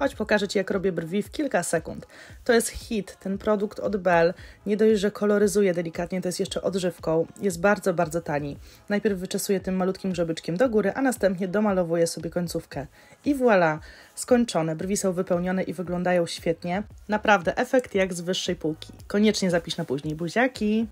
Chodź, pokażę Ci, jak robię brwi w kilka sekund. To jest hit, ten produkt od Bell. Nie dość, że koloryzuje delikatnie, to jest jeszcze odżywką. Jest bardzo, bardzo tani. Najpierw wyczesuję tym malutkim grzebyczkiem do góry, a następnie domalowuję sobie końcówkę. I voilà, skończone. Brwi są wypełnione i wyglądają świetnie. Naprawdę efekt jak z wyższej półki. Koniecznie zapisz na później buziaki.